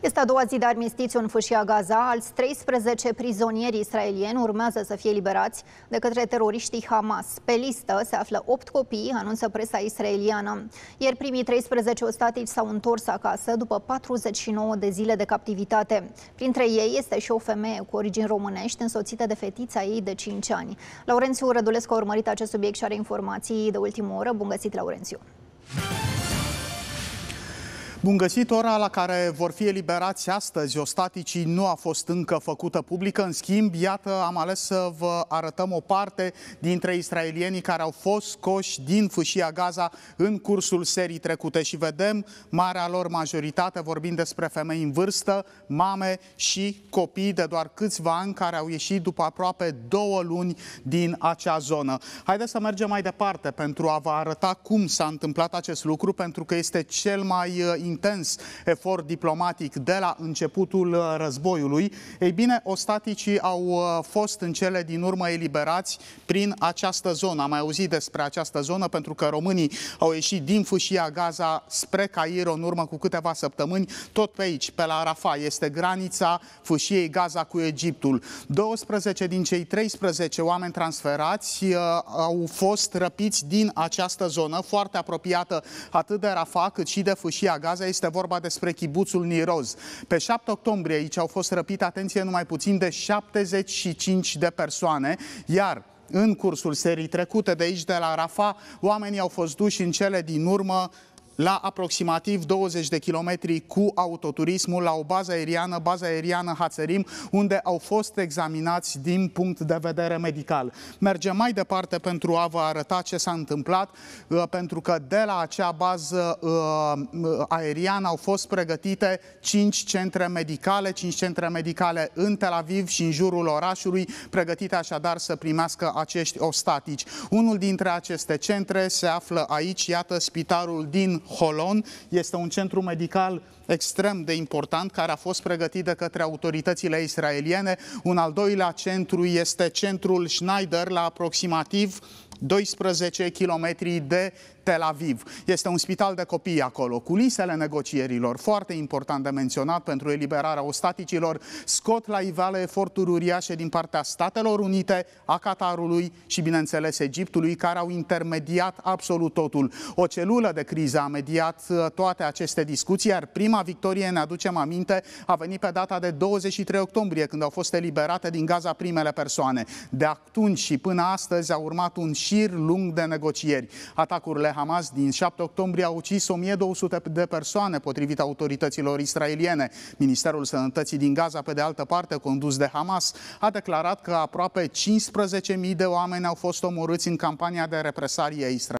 Este a doua zi de armistițiu în fâșia Gaza. Alți 13 prizonieri israelieni urmează să fie liberați de către teroriștii Hamas. Pe listă se află 8 copii, anunță presa israeliană. Ieri primii 13 ostatici s-au întors acasă după 49 de zile de captivitate. Printre ei este și o femeie cu origini românești, însoțită de fetița ei de 5 ani. Laurențiu Rădulescu a urmărit acest subiect și are informații de ultimă oră. Bun găsit, Laurențiu! Bun găsit, ora la care vor fi eliberați astăzi ostaticii nu a fost încă făcută publică. În schimb, iată, am ales să vă arătăm o parte dintre israelienii care au fost scoși din fâșia Gaza în cursul serii trecute și vedem marea lor majoritate vorbind despre femei în vârstă, mame și copii de doar câțiva ani care au ieșit după aproape două luni din acea zonă. Haideți să mergem mai departe pentru a vă arăta cum s-a întâmplat acest lucru, pentru că este cel mai uh, intens efort diplomatic de la începutul uh, războiului, ei bine, ostaticii au uh, fost în cele din urmă eliberați prin această zonă. Am mai auzit despre această zonă pentru că românii au ieșit din fâșia Gaza spre Cairo în urmă cu câteva săptămâni, tot pe aici, pe la Rafa. Este granița fâșiei Gaza cu Egiptul. 12 din cei 13 oameni transferați uh, au fost răpiți din această zonă foarte apropiată atât de Rafa cât și de fâșia Gaza Gaza este vorba despre chibuțul Niroz. Pe 7 octombrie aici au fost răpite, atenție, numai puțin de 75 de persoane, iar în cursul serii trecute de aici, de la Rafa, oamenii au fost duși în cele din urmă la aproximativ 20 de kilometri cu autoturismul la o bază aeriană, baza aeriană Hațărim, unde au fost examinați din punct de vedere medical. Mergem mai departe pentru a vă arăta ce s-a întâmplat, uh, pentru că de la acea bază uh, uh, aeriană au fost pregătite 5 centre medicale, 5 centre medicale în Tel Aviv și în jurul orașului, pregătite așadar să primească acești ostatici. Unul dintre aceste centre se află aici, iată spitalul din Holon. Este un centru medical extrem de important care a fost pregătit de către autoritățile israeliene. Un al doilea centru este centrul Schneider la aproximativ 12 km de Tel Aviv. Este un spital de copii acolo. Culisele negocierilor, foarte important de menționat pentru eliberarea ostaticilor, scot la iveală eforturi uriașe din partea Statelor Unite, a Qatarului și, bineînțeles, Egiptului, care au intermediat absolut totul. O celulă de criză a mediat uh, toate aceste discuții, iar prima victorie, ne aducem aminte, a venit pe data de 23 octombrie, când au fost eliberate din Gaza primele persoane. De atunci și până astăzi a urmat un șir lung de negocieri. Atacurile Hamas din 7 octombrie a ucis 1200 de persoane, potrivit autorităților israeliene. Ministerul Sănătății din Gaza, pe de altă parte, condus de Hamas, a declarat că aproape 15.000 de oameni au fost omorâți în campania de represarie israeliană.